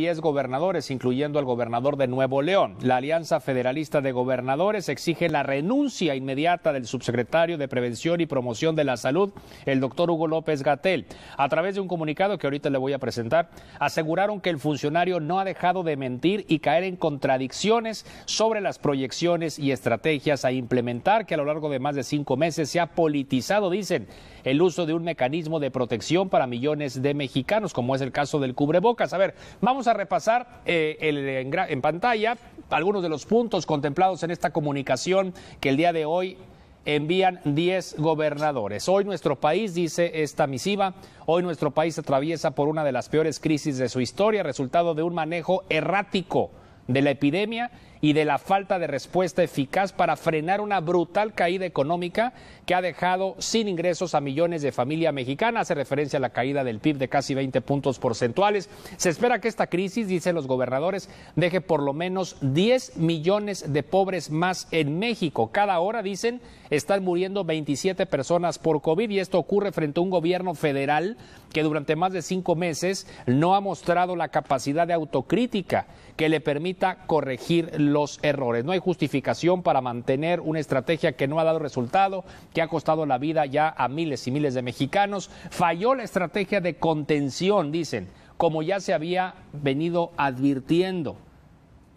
10 gobernadores, incluyendo al gobernador de Nuevo León. La Alianza Federalista de Gobernadores exige la renuncia inmediata del subsecretario de Prevención y Promoción de la Salud, el doctor Hugo López Gatel. A través de un comunicado que ahorita le voy a presentar, aseguraron que el funcionario no ha dejado de mentir y caer en contradicciones sobre las proyecciones y estrategias a implementar, que a lo largo de más de cinco meses se ha politizado, dicen, el uso de un mecanismo de protección para millones de mexicanos, como es el caso del cubrebocas. A ver, vamos a repasar eh, en, en pantalla algunos de los puntos contemplados en esta comunicación que el día de hoy envían 10 gobernadores. Hoy nuestro país, dice esta misiva, hoy nuestro país atraviesa por una de las peores crisis de su historia, resultado de un manejo errático de la epidemia y de la falta de respuesta eficaz para frenar una brutal caída económica que ha dejado sin ingresos a millones de familias mexicanas. Hace referencia a la caída del PIB de casi 20 puntos porcentuales. Se espera que esta crisis, dicen los gobernadores, deje por lo menos 10 millones de pobres más en México. Cada hora, dicen, están muriendo 27 personas por COVID y esto ocurre frente a un gobierno federal que durante más de cinco meses no ha mostrado la capacidad de autocrítica que le permita corregir los errores. No hay justificación para mantener una estrategia que no ha dado resultado, que ha costado la vida ya a miles y miles de mexicanos. Falló la estrategia de contención, dicen, como ya se había venido advirtiendo.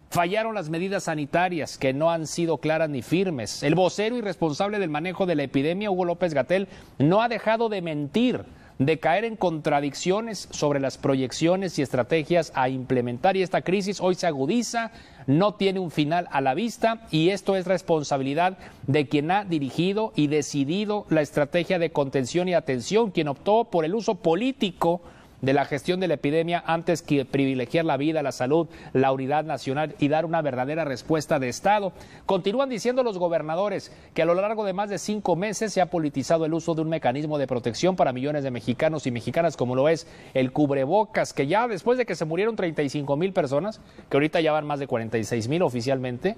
Fallaron las medidas sanitarias que no han sido claras ni firmes. El vocero y responsable del manejo de la epidemia, Hugo López Gatel, no ha dejado de mentir de caer en contradicciones sobre las proyecciones y estrategias a implementar y esta crisis hoy se agudiza, no tiene un final a la vista y esto es responsabilidad de quien ha dirigido y decidido la estrategia de contención y atención, quien optó por el uso político de la gestión de la epidemia antes que privilegiar la vida, la salud, la unidad nacional y dar una verdadera respuesta de Estado. Continúan diciendo los gobernadores que a lo largo de más de cinco meses se ha politizado el uso de un mecanismo de protección para millones de mexicanos y mexicanas como lo es el cubrebocas, que ya después de que se murieron 35 mil personas, que ahorita ya van más de 46 mil oficialmente,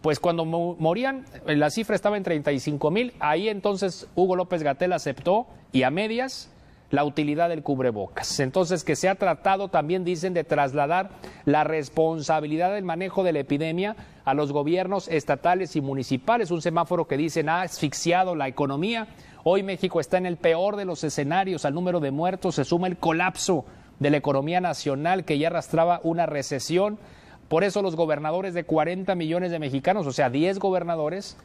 pues cuando morían, eh, la cifra estaba en 35 mil, ahí entonces Hugo López Gatel aceptó y a medias la utilidad del cubrebocas. Entonces, que se ha tratado también, dicen, de trasladar la responsabilidad del manejo de la epidemia a los gobiernos estatales y municipales. Un semáforo que dicen ha asfixiado la economía. Hoy México está en el peor de los escenarios. Al número de muertos se suma el colapso de la economía nacional que ya arrastraba una recesión. Por eso los gobernadores de 40 millones de mexicanos, o sea, 10 gobernadores,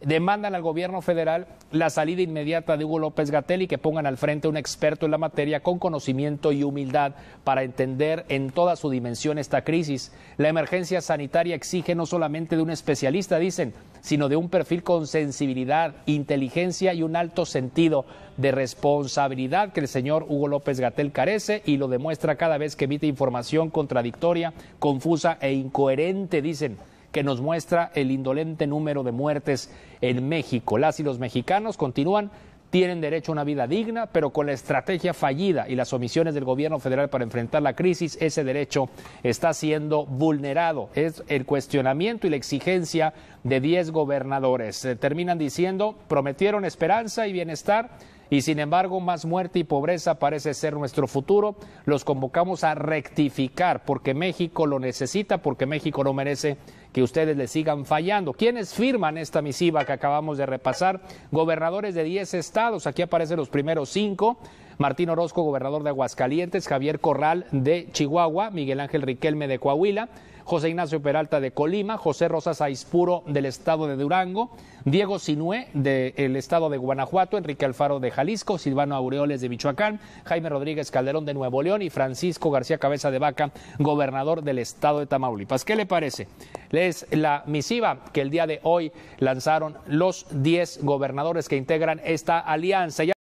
demandan al gobierno federal la salida inmediata de Hugo López gatell y que pongan al frente un experto en la materia con conocimiento y humildad para entender en toda su dimensión esta crisis. La emergencia sanitaria exige no solamente de un especialista, dicen, sino de un perfil con sensibilidad, inteligencia y un alto sentido de responsabilidad que el señor Hugo López gatell carece y lo demuestra cada vez que emite información contradictoria, confusa e incoherente, dicen que nos muestra el indolente número de muertes en México. Las y los mexicanos continúan tienen derecho a una vida digna, pero con la estrategia fallida y las omisiones del gobierno federal para enfrentar la crisis, ese derecho está siendo vulnerado. Es el cuestionamiento y la exigencia de 10 gobernadores. Terminan diciendo, prometieron esperanza y bienestar y sin embargo más muerte y pobreza parece ser nuestro futuro. Los convocamos a rectificar porque México lo necesita, porque México no merece que ustedes le sigan fallando. ¿Quiénes firman esta misiva que acabamos de repasar? Gobernadores de 10 estados, aquí aparecen los primeros cinco, Martín Orozco, gobernador de Aguascalientes, Javier Corral de Chihuahua, Miguel Ángel Riquelme de Coahuila, José Ignacio Peralta de Colima, José Rosas Aispuro del estado de Durango, Diego Sinué del estado de Guanajuato, Enrique Alfaro de Jalisco, Silvano Aureoles de Michoacán, Jaime Rodríguez Calderón de Nuevo León y Francisco García Cabeza de Vaca, gobernador del estado de Tamaulipas. ¿Qué le parece? Es la misiva que el día de hoy lanzaron los 10 gobernadores que integran esta alianza.